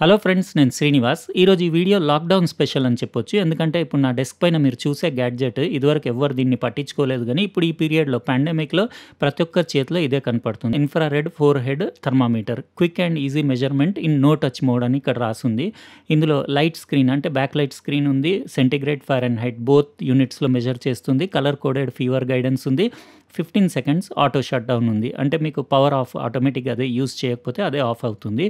hello friends నేను శ్రీనివాస్ ఈరోజు ఈ వీడియో లాక్డౌన్ స్పెషల్ అని చెప్పొచ్చు ఎందుకంటే ఇప్పుడు నా డెస్క్ పైన మీరు చూసే గ్యాడ్జెట్ ఇదివరకు ఎవరు దీన్ని పట్టించుకోలేదు కానీ ఇప్పుడు ఈ పీరియడ్లో పాండమిక్లో ప్రతి ఒక్కరి చేతిలో ఇదే కనపడుతుంది infrared forehead thermometer quick and easy measurement in no touch mode అని ఇక్కడ రాసింది ఇందులో లైట్ స్క్రీన్ అంటే బ్యాక్ లైట్ స్క్రీన్ ఉంది centigrade Fahrenheit both యూనిట్స్లో మెజర్ చేస్తుంది కలర్ కోడెడ్ ఫీవర్ గైడెన్స్ ఉంది fifteen seconds auto shut down ఉంది అంటే మీకు పవర్ ఆఫ్ ఆటోమేటిక్గా అదే యూస్ చేయకపోతే అదే ఆఫ్ అవుతుంది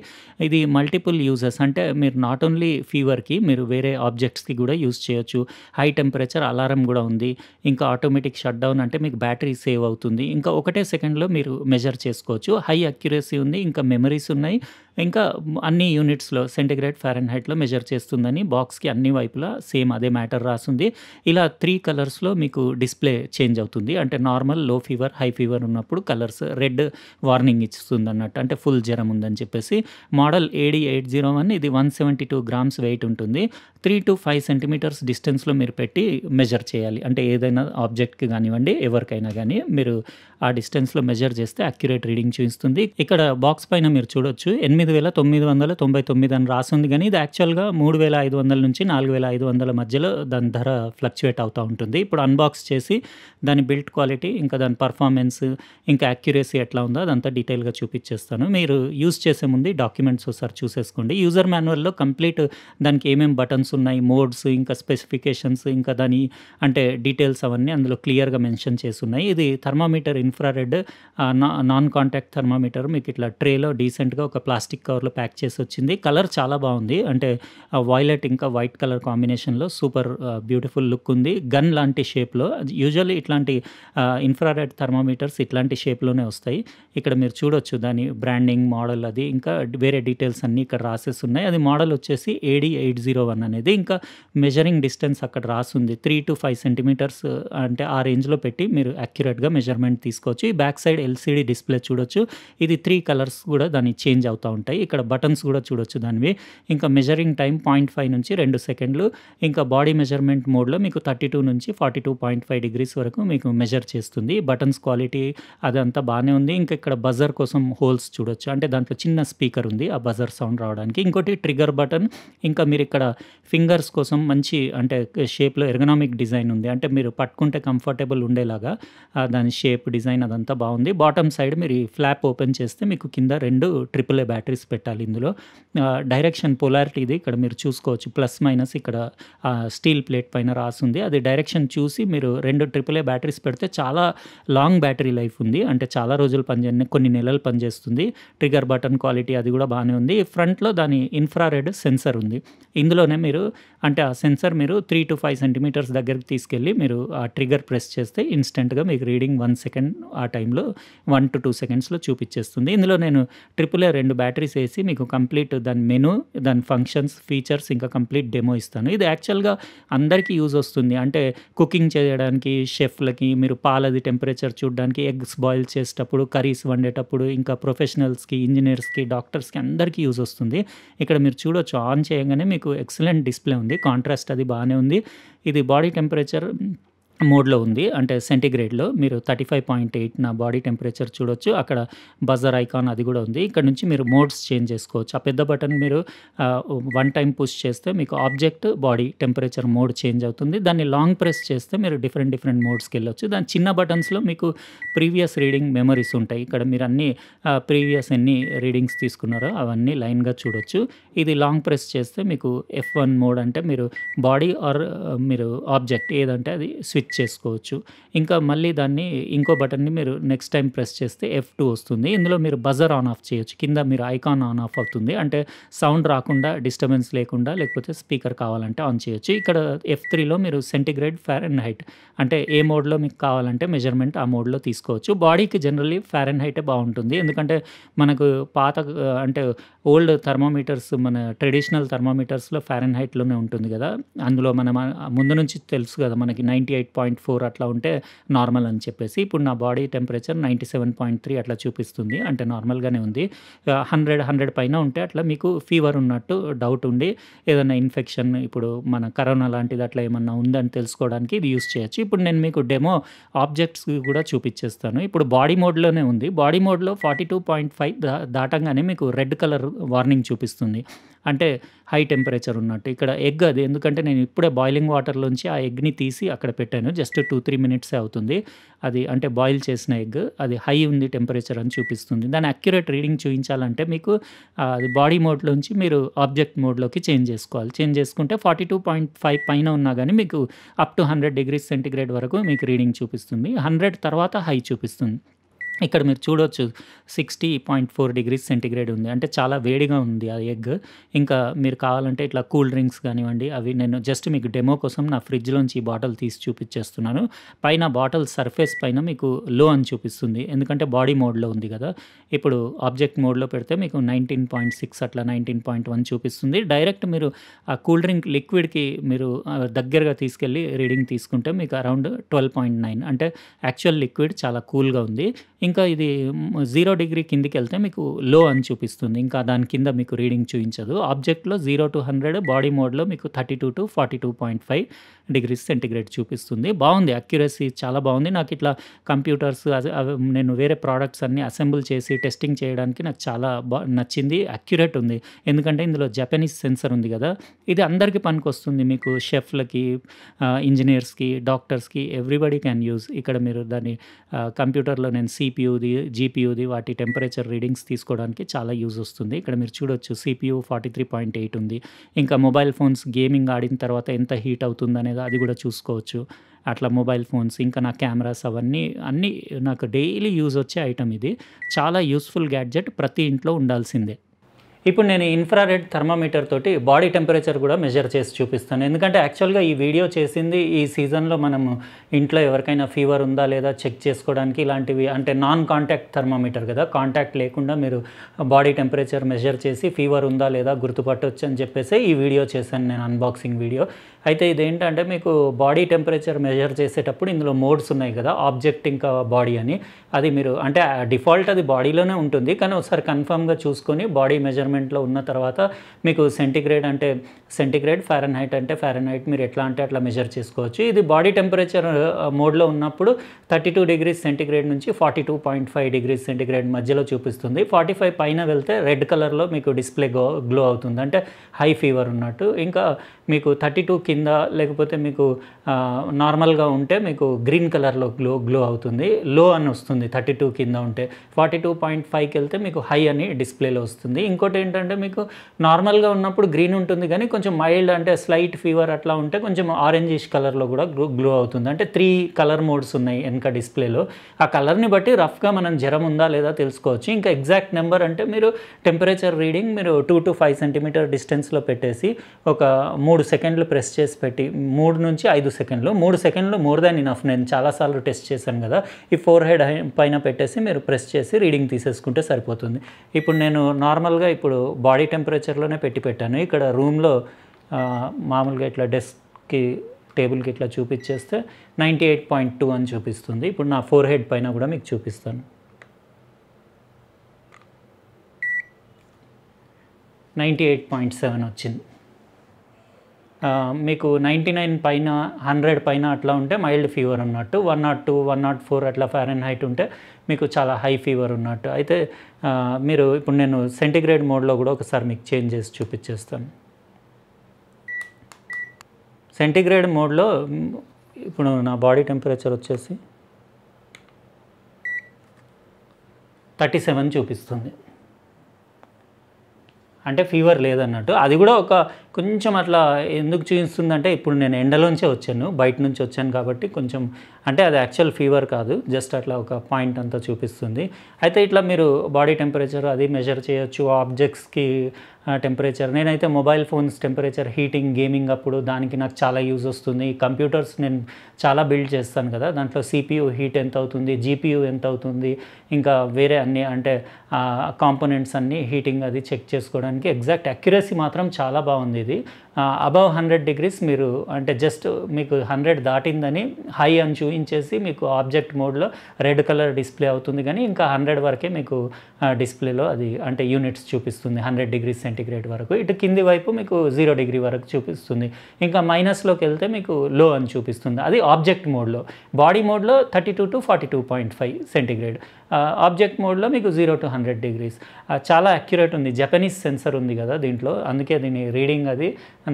ఇది మల్టిపుల్ యూస్ యూజెస్ అంటే మీరు నాట్ ఓన్లీ ఫీవర్కి మీరు వేరే ఆబ్జెక్ట్స్కి కూడా యూజ్ చేయొచ్చు హై టెంపరేచర్ అలారం కూడా ఉంది ఇంకా ఆటోమేటిక్ షట్ డౌన్ అంటే మీకు బ్యాటరీ సేవ్ అవుతుంది ఇంకా ఒకటే సెకండ్లో మీరు మెజర్ చేసుకోవచ్చు హై అక్యురసీ ఉంది ఇంకా మెమరీస్ ఉన్నాయి ఇంకా అన్ని యూనిట్స్లో సెంటిగ్రేడ్ ఫారెన్ హైట్లో మెజర్ చేస్తుందని బాక్స్కి అన్ని వైపులా సేమ్ అదే మ్యాటర్ రాసింది ఇలా త్రీ కలర్స్లో మీకు డిస్ప్లే చేంజ్ అవుతుంది అంటే normal low fever high fever ఉన్నప్పుడు కలర్స్ రెడ్ వార్నింగ్ ఇస్తుంది అన్నట్టు అంటే ఫుల్ జ్వరం ఉందని చెప్పేసి model AD eight zero one ఇది one seventy two grams weight ఉంటుంది త్రీ టు ఫైవ్ సెంటీమీటర్స్ డిస్టెన్స్లో మీరు పెట్టి మెజర్ చేయాలి అంటే ఏదైనా ఆబ్జెక్ట్కి కానివ్వండి ఎవరికైనా కానీ మీరు ఆ డిస్టెన్స్లో మెజర్ చేస్తే అక్యురేట్ రీడింగ్ చూపిస్తుంది ఇక్కడ బాక్స్ పైన మీరు చూడొచ్చు ఎనిమిది తొమ్మిది వేల తొమ్మిది వందల తొంభై తొమ్మిది అని రాసింది కానీ ఇది యాక్చువల్గా మూడు వేల ఐదు వందల నుంచి నాలుగు వేల ఐదు వందల మధ్యలో దాని ధర ఫ్లక్చువేట్ అవుతూ ఉంటుంది ఇప్పుడు అన్బాక్స్ చేసి దాని బిల్ట్ క్వాలిటీ ఇంకా దాని పర్ఫార్మెన్స్ ఇంకా యాక్యురేసీ ఎట్లా ఉందో అదంతా డీటెయిల్గా చూపించేస్తాను మీరు యూజ్ చేసే ముందు డాక్యుమెంట్స్ ఒకసారి చూసేసుకోండి యూజర్ మాన్యువల్లో కంప్లీట్ దానికి ఏమేమి బటన్స్ ఉన్నాయి మోడ్స్ ఇంకా స్పెసిఫికేషన్స్ ఇంకా దాని అంటే డీటెయిల్స్ అవన్నీ అందులో క్లియర్గా మెన్షన్ చేసి ఉన్నాయి ఇది thermometer infrared non contact thermometer మీకు ఇట్లా ట్రేలో డీసెంట్గా ఒక ప్లాస్టిక్ ప్లాస్టిక్ కవర్లో ప్యాక్ చేసి వచ్చింది కలర్ చాలా బాగుంది అంటే వైలెట్ ఇంకా వైట్ కలర్ కాంబినేషన్లో సూపర్ బ్యూటిఫుల్ లుక్ ఉంది గన్ లాంటి షేప్లో యూజువల్లీ ఇట్లాంటి ఇన్ఫ్రారెడ్ థర్మోమీటర్స్ ఇట్లాంటి షేప్లోనే వస్తాయి ఇక్కడ మీరు చూడొచ్చు దాని బ్రాండింగ్ మోడల్ అది ఇంకా వేరే డీటెయిల్స్ అన్నీ ఇక్కడ రాసేసి ఉన్నాయి అది మోడల్ వచ్చేసి ఏడీ ఎయిట్ జీరో వన్ అనేది ఇంకా మెజరింగ్ డిస్టెన్స్ అక్కడ రాసుంది త్రీ టు ఫైవ్ సెంటీమీటర్స్ అంటే ఆ రేంజ్లో పెట్టి మీరు అక్యురేట్గా మెజర్మెంట్ తీసుకోవచ్చు ఈ బ్యాక్ సైడ్ ఎల్సీడీ డిస్ప్లే చూడొచ్చు ఇది త్రీ కలర్స్ కూడా దాన్ని చేంజ్ అవుతూ ఉంటాయి ఉంటాయి ఇక్కడ బటన్స్ కూడా చూడొచ్చు దానివి ఇంకా మెజరింగ్ టైం పాయింట్ ఫైవ్ నుంచి రెండు సెకండ్లు ఇంకా బాడీ మెజర్మెంట్ మోడ్లో మీకు థర్టీ టూ నుంచి forty two point five degrees వరకు మీకు మెజర్ చేస్తుంది బటన్స్ క్వాలిటీ అదంతా బాగానే ఉంది ఇంకా ఇక్కడ బజర్ కోసం హోల్స్ చూడొచ్చు అంటే దాంట్లో చిన్న స్పీకర్ ఉంది ఆ బజర్ సౌండ్ రావడానికి ఇంకోటి ట్రిగర్ బటన్ ఇంకా మీరు ఇక్కడ ఫింగర్స్ కోసం మంచి అంటే షేప్లో ఎర్గనామిక్ డిజైన్ ఉంది అంటే మీరు పట్టుకుంటే కంఫర్టబుల్ ఉండేలాగా దాని షేప్ డిజైన్ అదంతా బాగుంది బాటమ్ సైడ్ మీరు ఈ ఫ్లాప్ ఓపెన్ చేస్తే మీకు కింద రెండు ట్రిపుల్ ఏ బ్యాట్ బ్యాటరీస్ పెట్టాలి ఇందులో డైరెక్షన్ పొలారిటీది ఇక్కడ మీరు చూసుకోవచ్చు ప్లస్ మైనస్ ఇక్కడ స్టీల్ ప్లేట్ పైన రాసుంది అది డైరెక్షన్ చూసి మీరు రెండు ట్రిపుల్ ఏ బ్యాటరీస్ పెడితే చాలా లాంగ్ బ్యాటరీ లైఫ్ ఉంది అంటే చాలా రోజులు పనిచేయండి కొన్ని నెలలు పనిచేస్తుంది ట్రిగర్ బటన్ క్వాలిటీ అది కూడా బాగానే ఉంది ఫ్రంట్లో దాని ఇన్ఫ్రారెడ్ సెన్సర్ ఉంది ఇందులోనే మీరు అంటే ఆ సెన్సర్ మీరు త్రీ టు ఫైవ్ సెంటీమీటర్స్ దగ్గరికి తీసుకెళ్ళి మీరు ఆ ట్రిగర్ ప్రెస్ చేస్తే ఇన్స్టెంట్గా మీకు రీడింగ్ వన్ సెకండ్ ఆ టైంలో వన్ టు టూ సెకండ్స్లో చూపించేస్తుంది ఇందులో నేను ట్రిపుల్ ఏ రెండు బ్యాటరీ బ్యాటరీస్ వేసి మీకు కంప్లీట్ దాని మెను దాని ఫంక్షన్స్ ఫీచర్స్ ఇంకా కంప్లీట్ డెమో ఇస్తాను ఇది యాక్చువల్గా అందరికీ యూజ్ వస్తుంది అంటే కుకింగ్ చేయడానికి షెఫ్లకి మీరు పాలది టెంపరేచర్ చూడడానికి ఎగ్స్ బాయిల్ చేసేటప్పుడు కర్రీస్ వండేటప్పుడు ఇంకా ప్రొఫెషనల్స్కి ఇంజనీర్స్కి డాక్టర్స్కి అందరికీ యూజ్ వస్తుంది ఇక్కడ మీరు చూడొచ్చు ఆన్ చేయగానే మీకు ఎక్సలెంట్ డిస్ప్లే ఉంది కాంట్రాస్ట్ అది బాగానే ఉంది ఇది బాడీ టెంపరేచర్ మోడ్లో ఉంది అంటే సెంటిగ్రేడ్లో మీరు థర్టీ ఫైవ్ పాయింట్ ఎయిట్ నా బాడీ టెంపరేచర్ చూడొచ్చు అక్కడ బజర్ ఐకాన్ అది కూడా ఉంది ఇక్కడ నుంచి మీరు మోడ్స్ చేంజ్ చేసుకోవచ్చు ఆ పెద్ద బటన్ మీరు వన్ టైం పుష్ చేస్తే మీకు object body temperature mode change అవుతుంది దాన్ని లాంగ్ ప్రెస్ చేస్తే మీరు డిఫరెంట్ డిఫరెంట్ మోడ్స్కి వెళ్ళొచ్చు దాని చిన్న బటన్స్లో మీకు ప్రీవియస్ రీడింగ్ మెమరీస్ ఉంటాయి ఇక్కడ మీరు అన్ని ప్రీవియస్ ఎన్ని రీడింగ్స్ తీసుకున్నారో అవన్నీ లైన్గా చూడొచ్చు ఇది లాంగ్ ప్రెస్ చేస్తే మీకు ఎఫ్ వన్ మోడ్ అంటే మీరు బాడీ ఆర్ మీరు ఆబ్జెక్ట్ ఏదంటే అది స్విచ్ క్లిక్ చేసుకోవచ్చు ఇంకా మళ్ళీ దాన్ని ఇంకో బటన్ని మీరు నెక్స్ట్ టైం ప్రెస్ చేస్తే ఎఫ్ టూ వస్తుంది ఇందులో మీరు బజర్ ఆన్ ఆఫ్ చేయొచ్చు కింద మీరు ఐకాన్ ఆన్ ఆఫ్ అవుతుంది అంటే సౌండ్ రాకుండా డిస్టర్బెన్స్ లేకుండా లేకపోతే స్పీకర్ కావాలంటే ఆన్ చేయొచ్చు ఇక్కడ ఎఫ్ త్రీలో మీరు సెంటిగ్రేడ్ ఫార్ అండ్ హైట్ అంటే ఏ మోడ్లో మీకు కావాలంటే మెజర్మెంట్ ఆ మోడ్లో తీసుకోవచ్చు బాడీకి జనరలీ ఫార్ అండ్ హైటే బాగుంటుంది ఎందుకంటే మనకు పాత అంటే ఓల్డ్ థర్మోమీటర్స్ మన ట్రెడిషనల్ థర్మోమీటర్స్లో ఫారెన్ హైట్లోనే ఉంటుంది కదా అందులో మనం ముందు నుంచి తెలుసు కదా మనకి నైంటీ ఎయిట్ పాయింట్ ఫోర్ అట్లా ఉంటే నార్మల్ అని చెప్పేసి ఇప్పుడు నా body temperature ninety seven point three అట్లా చూపిస్తుంది అంటే నార్మల్గానే ఉంది హండ్రెడ్ హండ్రెడ్ పైన ఉంటే అట్లా మీకు ఫీవర్ ఉన్నట్టు డౌట్ ఉండి ఏదైనా ఇన్ఫెక్షన్ ఇప్పుడు మన కరోనా లాంటిది అట్లా ఏమన్నా ఉందని తెలుసుకోవడానికి ఇది యూస్ చేయొచ్చు ఇప్పుడు నేను మీకు డెమో ఆబ్జెక్ట్స్ కూడా చూపించేస్తాను ఇప్పుడు బాడీ మోడ్లోనే ఉంది బాడీ మోడ్లో ఫార్టీ టూ పాయింట్ ఫైవ్ దాటంగానే మీకు రెడ్ కలర్ వార్నింగ్ చూపిస్తుంది అంటే హై టెంపరేచర్ ఉన్నట్టు ఇక్కడ ఎగ్ అది ఎందుకంటే నేను ఇప్పుడే బాయిలింగ్ వాటర్లోంచి ఆ ఎగ్ని తీసి అక్కడ పెట్టాను చూపించాను జస్ట్ టూ త్రీ మినిట్సే అవుతుంది అది అంటే బాయిల్ చేసిన ఎగ్ అది హై ఉంది టెంపరేచర్ అని చూపిస్తుంది దాని అక్యురేట్ రీడింగ్ చూపించాలంటే మీకు అది బాడీ మోడ్లోంచి మీరు ఆబ్జెక్ట్ మోడ్లోకి చేంజ్ చేసుకోవాలి చేంజ్ చేసుకుంటే ఫార్టీ టూ పాయింట్ ఫైవ్ పైన ఉన్నా కానీ మీకు up to hundred degrees centigrade వరకు మీకు రీడింగ్ చూపిస్తుంది హండ్రెడ్ తర్వాత హై చూపిస్తుంది ఇక్కడ మీరు చూడవచ్చు sixty point four degrees centigrade ఉంది అంటే చాలా వేడిగా ఉంది ఆ ఎగ్ ఇంకా మీరు కావాలంటే ఇట్లా కూల్ డ్రింక్స్ కానివ్వండి అవి నేను జస్ట్ మీకు డెమో కోసం నా ఫ్రిడ్జ్లోంచి ఈ బాటిల్ తీసి చూపించేస్తున్నాను పైన బాటిల్ సర్ఫేస్ పైన మీకు లో అని చూపిస్తుంది ఎందుకంటే బాడీ మోడ్లో ఉంది కదా ఇప్పుడు ఆబ్జెక్ట్ మోడ్లో పెడితే మీకు నైన్టీన్ పాయింట్ సిక్స్ అట్లా నైన్టీన్ పాయింట్ వన్ చూపిస్తుంది డైరెక్ట్ మీరు ఆ కూల్ డ్రింక్ లిక్విడ్కి మీరు దగ్గరగా తీసుకెళ్ళి రీడింగ్ తీసుకుంటే మీకు అరౌండ్ ట్వెల్వ్ పాయింట్ నైన్ అంటే యాక్చువల్ లిక్విడ్ చాలా కూల్గా ఉంది ఇంకా ఇది జీరో డిగ్రీ కిందికి వెళ్తే మీకు లో అని చూపిస్తుంది ఇంకా దాని కింద మీకు రీడింగ్ చూపించదు ఆబ్జెక్ట్లో జీరో టు హండ్రెడ్ బాడీ మోడ్లో మీకు thirty two to forty two point five degrees centigrade చూపిస్తుంది బాగుంది అక్యురసీ చాలా బాగుంది నాకు ఇట్లా కంప్యూటర్స్ నేను వేరే ప్రోడక్ట్స్ అన్ని అసెంబుల్ చేసి టెస్టింగ్ చేయడానికి నాకు చాలా బా నచ్చింది అక్యురేట్ ఉంది ఎందుకంటే ఇందులో జపనీస్ సెన్సర్ ఉంది కదా ఇది అందరికీ పనికొస్తుంది మీకు షెఫ్లకి ఇంజనీర్స్కి డాక్టర్స్కి ఎవ్రీబడి క్యాన్ యూజ్ ఇక్కడ మీరు దాన్ని కంప్యూటర్లో నేను సీ సిపియూది జీపీయూది వాటి టెంపరేచర్ రీడింగ్స్ తీసుకోవడానికి చాలా యూజ్ వస్తుంది ఇక్కడ మీరు చూడొచ్చు CPU forty three point eight ఉంది ఇంకా మొబైల్ ఫోన్స్ గేమింగ్ ఆడిన తర్వాత ఎంత హీట్ అవుతుంది అనేది అది కూడా చూసుకోవచ్చు అట్లా మొబైల్ ఫోన్స్ ఇంకా నా కెమెరాస్ అవన్నీ అన్నీ నాకు డైలీ యూజ్ వచ్చే ఐటమ్ ఇది చాలా యూస్ఫుల్ గ్యాడ్జెట్ ప్రతి ఇంట్లో ఉండాల్సిందే ఇప్పుడు నేను ఇన్ఫ్రారెడ్ థర్మామీటర్ తోటి బాడీ టెంపరేచర్ కూడా మెజర్ చేసి చూపిస్తాను ఎందుకంటే యాక్చువల్గా ఈ వీడియో చేసింది ఈ సీజన్లో మనము ఇంట్లో ఎవరికైనా ఫీవర్ ఉందా లేదా చెక్ చేసుకోవడానికి ఇలాంటివి అంటే నాన్ కాంటాక్ట్ థర్మామీటర్ కదా కాంటాక్ట్ లేకుండా మీరు బాడీ టెంపరేచర్ మెజర్ చేసి ఫీవర్ ఉందా లేదా గుర్తుపట్టవచ్చు అని చెప్పేసి ఈ వీడియో చేశాను నేను అన్బాక్సింగ్ వీడియో అయితే ఇదేంటంటే మీకు బాడీ టెంపరేచర్ మెజర్ చేసేటప్పుడు ఇందులో మోడ్స్ ఉన్నాయి కదా ఆబ్జెక్ట్ ఇంకా బాడీ అని అది మీరు అంటే డిఫాల్ట్ అది బాడీలోనే ఉంటుంది కానీ ఒకసారి కన్ఫర్మ్గా చూసుకొని బాడీ మెజర్మెంట్లో ఉన్న తర్వాత మీకు సెంటిగ్రేడ్ అంటే సెంటిగ్రేడ్ ఫారెన్ హైట్ అంటే ఫారెన్ హైట్ మీరు ఎట్లా అంటే అట్లా మెజర్ చేసుకోవచ్చు ఇది బాడీ టెంపరేచర్ మోడ్లో ఉన్నప్పుడు థర్టీ టూ డిగ్రీస్ సెంటిగ్రేడ్ నుంచి forty two point five degrees centigrade మధ్యలో చూపిస్తుంది ఫార్టీ ఫైవ్ పైన వెళ్తే రెడ్ కలర్లో మీకు డిస్ప్లే గ్లో గ్లో అవుతుంది అంటే హై ఫీవర్ ఉన్నట్టు ఇంకా మీకు థర్టీ టూ కింద కింద లేకపోతే మీకు నార్మల్గా ఉంటే మీకు గ్రీన్ కలర్లో గ్లో గ్లో అవుతుంది లో అని వస్తుంది థర్టీ టూ కింద ఉంటే ఫార్టీ టూ పాయింట్ ఫైవ్కి వెళ్తే మీకు హై అని డిస్ప్లేలో వస్తుంది ఇంకోటి ఏంటంటే మీకు నార్మల్గా ఉన్నప్పుడు గ్రీన్ ఉంటుంది కానీ కొంచెం మైల్డ్ అంటే స్లైట్ ఫీవర్ అట్లా ఉంటే కొంచెం ఆరెంజిష్ కలర్లో కూడా గ్లో గ్లో అవుతుంది అంటే త్రీ కలర్ మోడ్స్ ఉన్నాయి వెనక డిస్ప్లేలో ఆ కలర్ని బట్టి రఫ్గా మనం జ్వరం ఉందా లేదా తెలుసుకోవచ్చు ఇంకా ఎగ్జాక్ట్ నెంబర్ అంటే మీరు టెంపరేచర్ రీడింగ్ మీరు టూ టు ఫైవ్ సెంటీమీటర్ డిస్టెన్స్లో పెట్టేసి ఒక మూడు సెకండ్లు ప్రెస్ చేసి చేసి పెట్టి మూడు నుంచి ఐదు సెకండ్లు మూడు సెకండ్లు మోర్ దాన్ ఇనఫ్ నేను చాలాసార్లు టెస్ట్ చేశాను కదా ఈ ఫోర్ హెడ్ పైన పెట్టేసి మీరు ప్రెస్ చేసి రీడింగ్ తీసేసుకుంటే సరిపోతుంది ఇప్పుడు నేను నార్మల్గా ఇప్పుడు బాడీ టెంపరేచర్లోనే పెట్టి పెట్టాను ఇక్కడ రూమ్లో మామూలుగా ఇట్లా డెస్క్కి టేబుల్కి ఇట్లా చూపించేస్తే నైంటీ ఎయిట్ పాయింట్ టూ అని చూపిస్తుంది ఇప్పుడు నా ఫోర్ హెడ్ పైన కూడా మీకు చూపిస్తాను నైంటీ ఎయిట్ పాయింట్ సెవెన్ వచ్చింది మీకు నైంటీ నైన్ పైన హండ్రెడ్ పైన అట్లా ఉంటే మైల్డ్ ఫీవర్ ఉన్నట్టు one nought two one nought four అట్లా ఫారెన్ హైట్ ఉంటే మీకు చాలా హై ఫీవర్ ఉన్నట్టు అయితే మీరు ఇప్పుడు నేను సెంటిగ్రేడ్ మోడ్లో కూడా ఒకసారి మీకు చేంజ్ చేసి చూపించేస్తాను సెంటిగ్రేడ్ మోడ్లో ఇప్పుడు నా బాడీ టెంపరేచర్ వచ్చేసి థర్టీ సెవెన్ చూపిస్తుంది అంటే ఫీవర్ లేదన్నట్టు అది కూడా ఒక కొంచెం అట్లా ఎందుకు చూపిస్తుందంటే ఇప్పుడు నేను ఎండలోంచే వచ్చాను బయట నుంచి వచ్చాను కాబట్టి కొంచెం అంటే అది యాక్చువల్ ఫీవర్ కాదు జస్ట్ అట్లా ఒక పాయింట్ అంతా చూపిస్తుంది అయితే ఇట్లా మీరు బాడీ టెంపరేచర్ అది మెజర్ చేయొచ్చు ఆబ్జెక్ట్స్కి టెంపరేచర్ నేనైతే mobile phones temperature heating gaming అప్పుడు దానికి నాకు చాలా యూజ్ వస్తుంది కంప్యూటర్స్ నేను చాలా బిల్డ్ చేస్తాను కదా దాంట్లో సిపియూ హీట్ ఎంత అవుతుంది జీపీయూ ఎంత అవుతుంది ఇంకా వేరే అన్ని అంటే కాంపోనెంట్స్ అన్నీ హీటింగ్ అది చెక్ చేసుకోవడానికి ఎగ్జాక్ట్ అక్యురసీ మాత్రం చాలా బాగుంది ఇది అబవ్ హండ్రెడ్ డిగ్రీస్ మీరు అంటే జస్ట్ మీకు హండ్రెడ్ దాటిందని హై అని చూపించేసి మీకు ఆబ్జెక్ట్ మోడ్లో రెడ్ కలర్ డిస్ప్లే అవుతుంది కానీ ఇంకా హండ్రెడ్ వరకే మీకు డిస్ప్లేలో అది అంటే యూనిట్స్ చూపిస్తుంది హండ్రెడ్ డిగ్రీస్ సెంటర్ సెంటిగ్రేడ్ వరకు ఇటు కింది వైపు మీకు జీరో డిగ్రీ వరకు చూపిస్తుంది ఇంకా మైనస్లోకి వెళ్తే మీకు లో అని చూపిస్తుంది అది ఆబ్జెక్ట్ మోడ్లో బాడీ మోడ్లో thirty two to forty two point five centigrade object మోడ్లో మీకు జీరో టు హండ్రెడ్ డిగ్రీస్ చాలా అక్యురేట్ ఉంది జపనీస్ సెన్సర్ ఉంది కదా దీంట్లో అందుకే దీని రీడింగ్ అది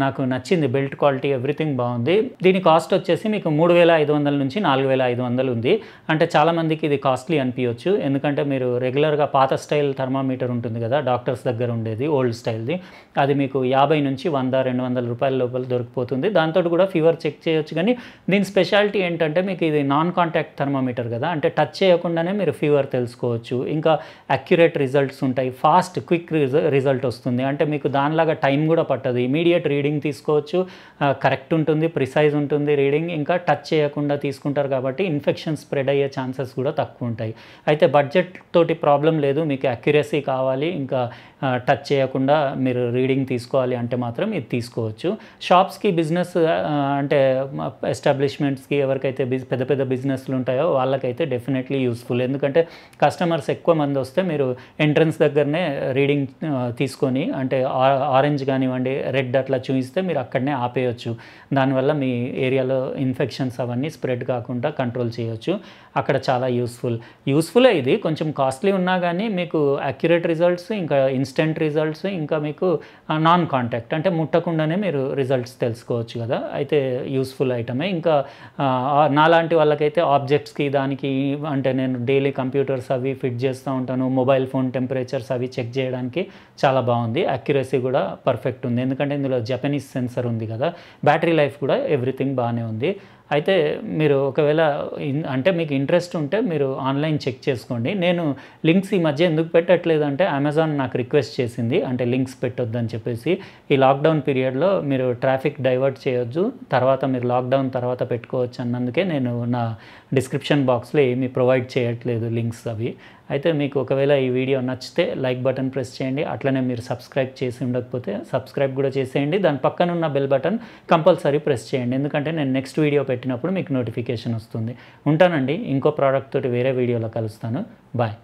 నాకు నచ్చింది బిల్ట్ క్వాలిటీ ఎవ్రీథింగ్ బాగుంది దీని కాస్ట్ వచ్చేసి మీకు మూడు వేల ఐదు వందల నుంచి నాలుగు వేల ఐదు వందలు ఉంది అంటే చాలామందికి ఇది కాస్ట్లీ అనిపించవచ్చు ఎందుకంటే మీరు రెగ్యులర్గా పాత స్టైల్ థర్మామీటర్ ఉంటుంది కదా డాక్టర్స్ దగ్గర ఉండేది ఓల్డ్ స్టైల్ది అది మీకు యాభై నుంచి వంద రెండు వందల రూపాయల లోపల దొరికిపోతుంది దాంతో కూడా ఫీవర్ చెక్ చేయొచ్చు కానీ దీని స్పెషాలిటీ ఏంటంటే మీకు ఇది నాన్ కాంటాక్ట్ థర్మామీటర్ కదా అంటే టచ్ చేయకుండానే మీరు ఫీవర్ ఫీవర్ తెలుసుకోవచ్చు ఇంకా అక్యురేట్ రిజల్ట్స్ ఉంటాయి ఫాస్ట్ క్విక్ రిజల్ట్ వస్తుంది అంటే మీకు దానిలాగా టైం కూడా పట్టదు ఇమీడియట్ రీడింగ్ తీసుకోవచ్చు కరెక్ట్ ఉంటుంది ప్రిసైజ్ ఉంటుంది రీడింగ్ ఇంకా టచ్ చేయకుండా తీసుకుంటారు కాబట్టి ఇన్ఫెక్షన్ స్ప్రెడ్ అయ్యే ఛాన్సెస్ కూడా తక్కువ ఉంటాయి అయితే బడ్జెట్ తోటి ప్రాబ్లం లేదు మీకు అక్యురసీ కావాలి ఇంకా టచ్ చేయకుండా మీరు రీడింగ్ తీసుకోవాలి అంటే మాత్రం ఇది తీసుకోవచ్చు షాప్స్కి బిజినెస్ అంటే ఎస్టాబ్లిష్మెంట్స్కి ఎవరికైతే పెద్ద పెద్ద బిజినెస్లు ఉంటాయో వాళ్ళకైతే డెఫినెట్లీ యూస్ఫుల్ ఎందుకంటే కస్టమర్స్ ఎక్కువ మంది వస్తే మీరు ఎంట్రన్స్ దగ్గరనే రీడింగ్ తీసుకొని అంటే ఆరెంజ్ కానివ్వండి రెడ్ అట్లా చూపిస్తే మీరు అక్కడనే ఆపేయచ్చు దానివల్ల మీ ఏరియాలో ఇన్ఫెక్షన్స్ అవన్నీ స్ప్రెడ్ కాకుండా కంట్రోల్ చేయొచ్చు అక్కడ చాలా యూస్ఫుల్ యూస్ఫుల్ ఇది కొంచెం కాస్ట్లీ ఉన్నా కానీ మీకు అక్యురేట్ రిజల్ట్స్ ఇంకా ఇన్స్ ఇన్స్టెంట్ రిజల్ట్స్ ఇంకా మీకు నాన్ కాంటాక్ట్ అంటే ముట్టకుండానే మీరు రిజల్ట్స్ తెలుసుకోవచ్చు కదా అయితే యూస్ఫుల్ ఐటమే ఇంకా నాలాంటి వాళ్ళకైతే ఆబ్జెక్ట్స్కి దానికి అంటే నేను డైలీ కంప్యూటర్స్ అవి ఫిట్ చేస్తూ ఉంటాను మొబైల్ ఫోన్ టెంపరేచర్స్ అవి చెక్ చేయడానికి చాలా బాగుంది అక్యురసీ కూడా పర్ఫెక్ట్ ఉంది ఎందుకంటే ఇందులో జపనీస్ సెన్సర్ ఉంది కదా బ్యాటరీ లైఫ్ కూడా ఎవ్రీథింగ్ బాగానే ఉంది అయితే మీరు ఒకవేళ అంటే మీకు ఇంట్రెస్ట్ ఉంటే మీరు ఆన్లైన్ చెక్ చేసుకోండి నేను లింక్స్ ఈ మధ్య ఎందుకు పెట్టట్లేదు అంటే అమెజాన్ నాకు రిక్వెస్ట్ చేసింది అంటే లింక్స్ పెట్టొద్దని చెప్పేసి ఈ లాక్డౌన్ పీరియడ్లో మీరు ట్రాఫిక్ డైవర్ట్ చేయొచ్చు తర్వాత మీరు లాక్డౌన్ తర్వాత పెట్టుకోవచ్చు అన్నందుకే నేను నా డిస్క్రిప్షన్ బాక్స్లో ఏమీ ప్రొవైడ్ చేయట్లేదు లింక్స్ అవి అయితే మీకు ఒకవేళ ఈ వీడియో నచ్చితే లైక్ బటన్ ప్రెస్ చేయండి అట్లనే మీరు సబ్స్క్రైబ్ చేసి ఉండకపోతే సబ్స్క్రైబ్ కూడా చేసేయండి దాని పక్కన ఉన్న బెల్ బటన్ కంపల్సరీ ప్రెస్ చేయండి ఎందుకంటే నేను నెక్స్ట్ వీడియో పెట్టినప్పుడు మీకు నోటిఫికేషన్ వస్తుంది ఉంటానండి ఇంకో ప్రోడక్ట్ తోటి వేరే వీడియోలో కలుస్తాను బాయ్